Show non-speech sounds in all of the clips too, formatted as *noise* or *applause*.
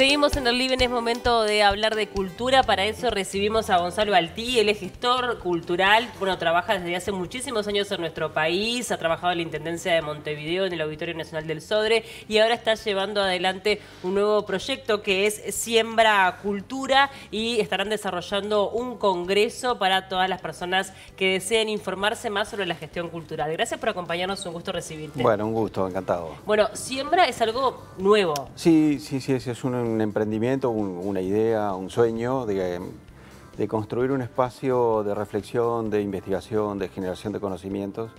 Seguimos en el Living, es momento de hablar de cultura. Para eso recibimos a Gonzalo Altí, él es gestor cultural. Bueno, trabaja desde hace muchísimos años en nuestro país, ha trabajado en la Intendencia de Montevideo, en el Auditorio Nacional del Sodre y ahora está llevando adelante un nuevo proyecto que es Siembra Cultura y estarán desarrollando un congreso para todas las personas que deseen informarse más sobre la gestión cultural. Gracias por acompañarnos, un gusto recibirte. Bueno, un gusto, encantado. Bueno, Siembra es algo nuevo. Sí, sí, sí, es un un emprendimiento, una idea, un sueño de, construir un espacio de reflexión, de investigación, de generación de conocimientos,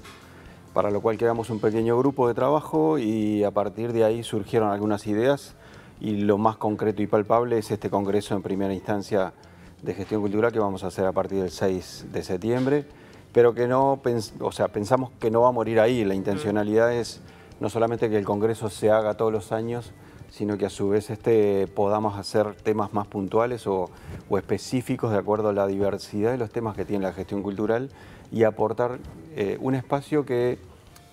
para lo cual creamos un pequeño grupo de trabajo y a partir de ahí surgieron algunas ideas y lo más concreto y palpable es este congreso en primera instancia de gestión cultural que vamos a hacer a partir del 6 de septiembre, pero que no, o sea, pensamos que no va a morir ahí, la intencionalidad es no solamente que el congreso se haga todos los años, sino que a su vez este, podamos hacer temas más puntuales o, específicos de acuerdo a la diversidad de los temas que tiene la gestión cultural y aportar eh, un espacio que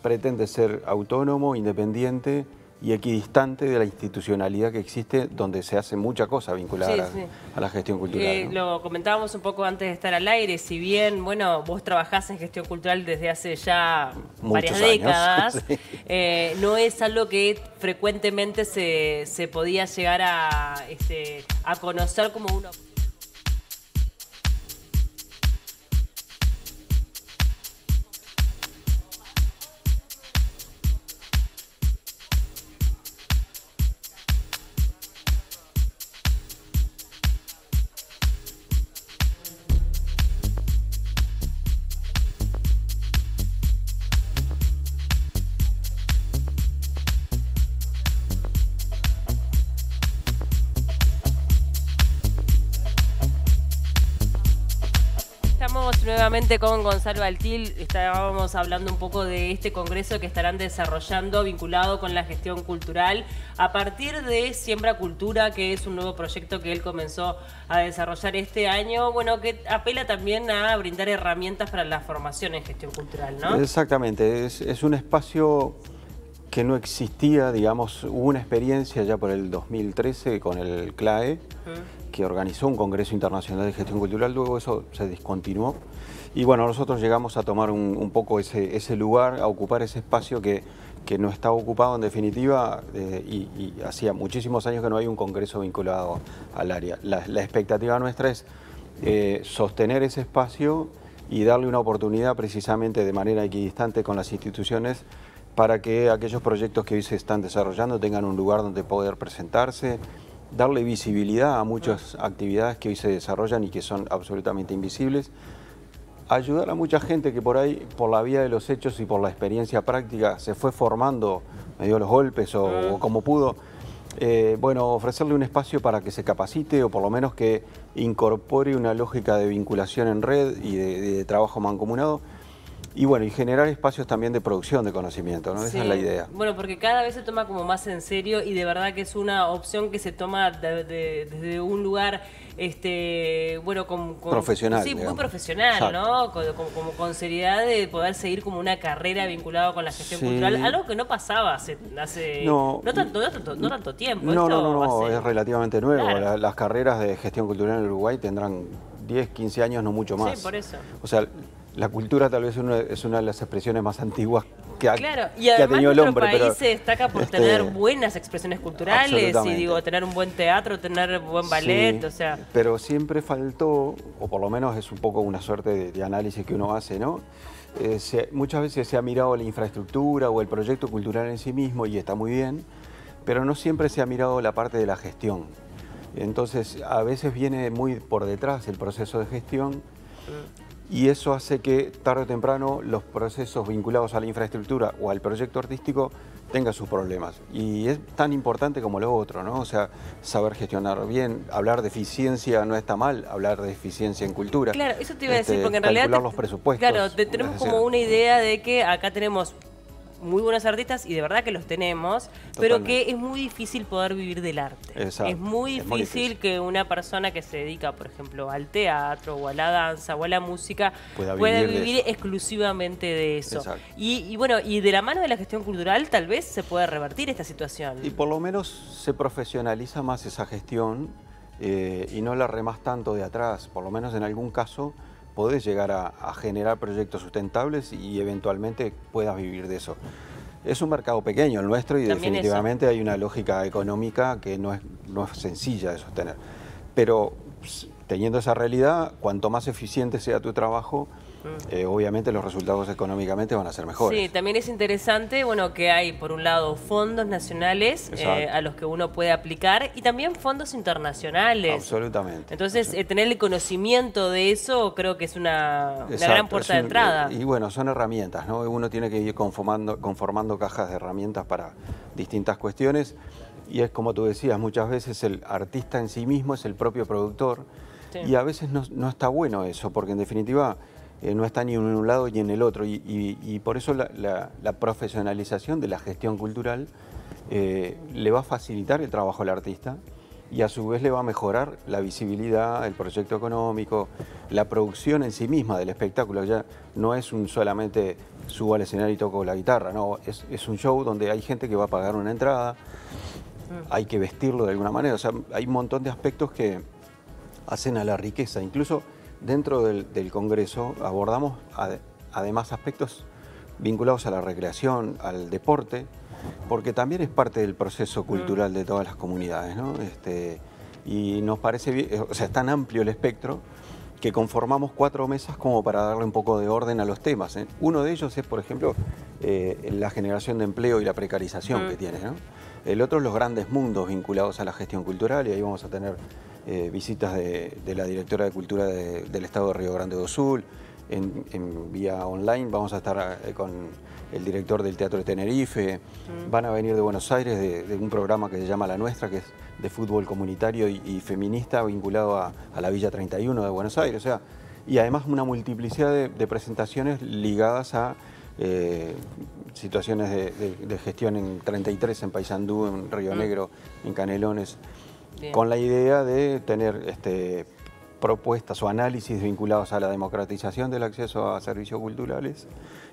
pretende ser autónomo, independiente, y equidistante de la institucionalidad que existe donde se hace mucha cosa vinculada a, la gestión cultural. Eh, lo comentábamos un poco antes de estar al aire, si bien, bueno, vos trabajás en gestión cultural desde hace ya varias *laughs* décadas, eh, no es algo que frecuentemente se, se podía llegar a, este, a conocer como uno. con Gonzalo Altil. Estábamos hablando un poco de este congreso que estarán desarrollando vinculado con la gestión cultural a partir de Siembra Cultura, que es un nuevo proyecto que él comenzó a desarrollar este año. Bueno, que apela también a brindar herramientas para la formación en gestión cultural, ¿no? Exactamente. Es, un espacio que no existía, digamos, hubo una experiencia ya por el 2013 con el CLAE, que organizó un Congreso Internacional de Gestión Cultural, luego eso se discontinuó. Y bueno, nosotros llegamos a tomar un, un poco ese, ese, lugar, a ocupar ese espacio que, que no está ocupado en definitiva eh, y, hacía muchísimos años que no hay un congreso vinculado al área. La, expectativa nuestra es eh, sostener ese espacio y darle una oportunidad precisamente de manera equidistante con las instituciones para que aquellos proyectos que hoy se están desarrollando tengan un lugar donde poder presentarse, darle visibilidad a muchas actividades que hoy se desarrollan y que son absolutamente invisibles ayudar a mucha gente que por ahí, por la vía de los hechos y por la experiencia práctica, se fue formando, me dio los golpes o, mm. como pudo. Eh, bueno, ofrecerle un espacio para que se capacite o por lo menos que incorpore una lógica de vinculación en red y de trabajo mancomunado y bueno, y generar espacios también de producción de conocimiento, ¿no? Esa es la idea. Bueno, porque cada vez se toma como más en serio y de verdad que es una opción que se toma desde un lugar, este, bueno, como... profesional. Sí, muy profesional, ¿no? como con seriedad de poder seguir como una carrera vinculada con la gestión cultural, algo que no pasaba hace... no, tanto, tiempo. No, no, no, no es relativamente nuevo. las carreras de gestión cultural en Uruguay tendrán 10, 15 años, no mucho más. Sí, por eso. O sea, la cultura tal vez es una de las expresiones más antiguas que ha, tenido el hombre. país pero, se destaca por este, tener buenas expresiones culturales y digo, tener un buen teatro, tener buen ballet, o sea. Pero siempre faltó, o por lo menos es un poco una suerte de, análisis que uno hace, ¿no? Eh, muchas veces se ha mirado la infraestructura o el proyecto cultural en sí mismo y está muy bien, pero no siempre se ha mirado la parte de la gestión. Entonces, a veces viene muy por detrás el proceso de gestión y eso hace que tarde o temprano los procesos vinculados a la infraestructura o al proyecto artístico tengan sus problemas. Y es tan importante como lo otro, ¿no? O sea, saber gestionar bien, hablar de eficiencia no está mal, hablar de eficiencia en cultura. Claro, eso te iba a decir, este, porque en realidad... Calcular los presupuestos. Claro, tenemos como una idea de que acá tenemos muy buenos artistas y de verdad que los tenemos, pero que es muy difícil poder vivir del arte. Es, muy difícil, que una persona que se dedica, por ejemplo, al teatro o a la danza o a la música pueda vivir, exclusivamente de eso. Y, bueno, y de la mano de la gestión cultural tal vez se pueda revertir esta situación. Y por lo menos se profesionaliza más esa gestión eh, y no la remas tanto de atrás, por lo menos en algún caso podés llegar a, generar proyectos sustentables y eventualmente puedas vivir de eso es un mercado pequeño el nuestro y definitivamente hay una lógica económica que no es, no es sencilla de sostener. Pero teniendo esa realidad, cuanto más eficiente sea tu trabajo, eh, obviamente los resultados económicamente van a ser mejores. Sí, también es interesante, bueno, que hay por un lado fondos nacionales eh, a los que uno puede aplicar y también fondos internacionales. Absolutamente. Entonces, eh, tener el conocimiento de eso creo que es una, gran puerta de entrada. Y bueno, son herramientas, ¿no? Uno tiene que ir conformando, conformando cajas de herramientas para distintas cuestiones y es como tú decías, muchas veces el artista en sí mismo es el propio productor y a veces no, está bueno eso, porque en definitiva eh, no está ni en un lado ni en el otro. Y, por eso la, profesionalización de la gestión cultural eh, le va a facilitar el trabajo al artista y a su vez le va a mejorar la visibilidad, el proyecto económico, la producción en sí misma del espectáculo. Ya no es un solamente subo al escenario y toco la guitarra, no, es, es un show donde hay gente que va a pagar una entrada, mm. hay que vestirlo de alguna manera, o sea, hay un montón de aspectos que hacen a la riqueza. Incluso dentro del, Congreso abordamos además aspectos vinculados a la recreación, al deporte, porque también es parte del proceso mm. cultural de todas las comunidades, ¿no? Este, y nos parece, eh, o sea, es tan amplio el espectro que conformamos cuatro mesas como para darle un poco de orden a los temas. ¿eh? Uno de ellos es, por ejemplo, eh, la generación de empleo y la precarización mm. que tiene, ¿no? El otro es los grandes mundos vinculados a la gestión cultural y ahí vamos a tener eh, visitas de, la directora de Cultura del Estado de Río Grande do Sul. En, vía online, vamos a estar eh, con el director del Teatro de Tenerife, mm. van a venir de Buenos Aires de, un programa que se llama La Nuestra, que es de fútbol comunitario y, feminista vinculado a, la Villa 31 de Buenos Aires. O sea, y además una multiplicidad de, presentaciones ligadas a eh, situaciones de, gestión en 33, en Paysandú, en Río mm. Negro, en Canelones, con la idea de tener este, propuestas o análisis vinculados a la democratización del acceso a servicios culturales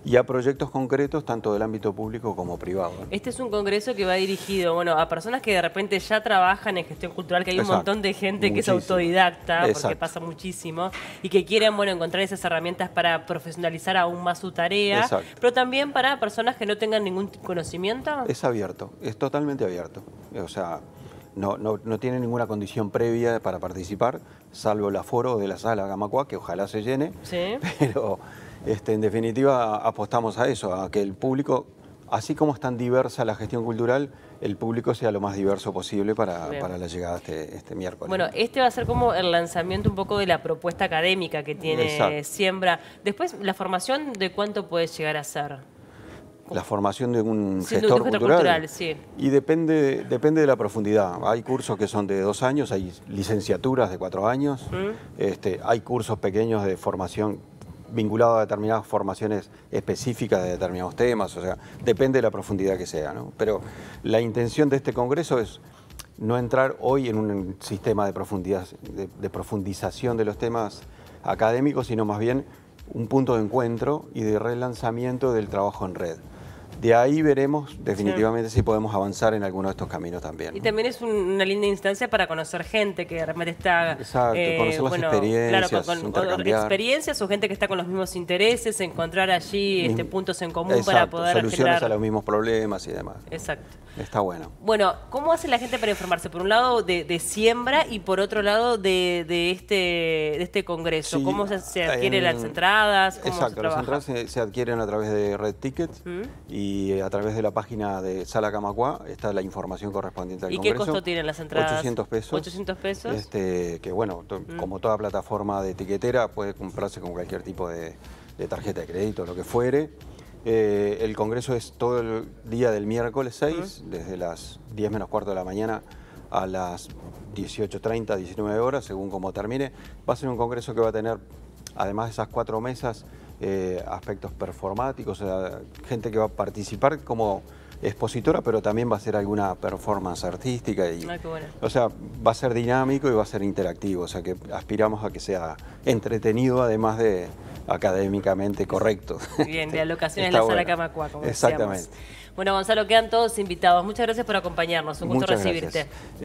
y a proyectos concretos tanto del ámbito público como privado. Este es un congreso que va dirigido bueno, a personas que de repente ya trabajan en gestión cultural, que hay un montón de gente que es autodidacta, porque pasa muchísimo, y que quieren bueno, encontrar esas herramientas para profesionalizar aún más su tarea, pero también para personas que no tengan ningún conocimiento. Es abierto, es totalmente abierto. O sea, no, no, no tiene ninguna condición previa para participar, salvo el aforo de la sala Gamacua, que ojalá se llene. *laughs* Pero este, en definitiva apostamos a eso, a que el público, así como es tan diversa la gestión cultural, el público sea lo más diverso posible para, la llegada este, este miércoles. Bueno, este va a ser como el lanzamiento un poco de la propuesta académica que tiene Siembra. Después, la formación de cuánto puede llegar a ser la formación de un gestor, cultural. Y depende, depende de la profundidad. Hay cursos que son de dos años, hay licenciaturas de cuatro años, ¿Mm? este, hay cursos pequeños de formación vinculado a determinadas formaciones específicas de determinados temas, o sea, depende de la profundidad que sea, Pero la intención de este congreso es no entrar hoy en un sistema de, profundidad, de profundización de los temas académicos, sino más bien un punto de encuentro y de relanzamiento del trabajo en red. De ahí veremos definitivamente si podemos avanzar en alguno de estos caminos también. Y también es una linda instancia para conocer gente que realmente está... Eh, conocer experiencias, con, experiencias o gente que está con los mismos intereses, encontrar allí este, puntos en común para poder soluciones a los mismos problemas y demás. Exacto. Está bueno. Bueno, ¿cómo hace la gente para informarse? Por un lado de, siembra y por otro lado de, este, de este congreso. ¿Cómo se, adquieren las entradas? exacto, las entradas se, adquieren a través de Red Ticket mm. y a través de la página de Sala Camacua está la información correspondiente al congreso. ¿Y qué costo tienen las entradas? 800 pesos. 800 pesos. Este, que bueno, mm. como toda plataforma de etiquetera puede comprarse con cualquier tipo de de tarjeta de crédito, lo que fuere, eh, el congreso es todo el día del miércoles 6, desde las 10 menos cuarto de la mañana a las 18.30, 19 horas, según como termine. Va a ser un congreso que va a tener, además de esas cuatro mesas, eh, aspectos performáticos, sea, gente que va a participar como expositora, pero también va a ser alguna performance artística. Y, O sea, va a ser dinámico y va a ser interactivo, o sea que aspiramos a que sea entretenido además de, académicamente correcto. Bien, de alocaciones en la sala Camacua, como Exactamente. Bueno, Gonzalo, quedan todos invitados. Muchas gracias por acompañarnos. Un gusto recibirte.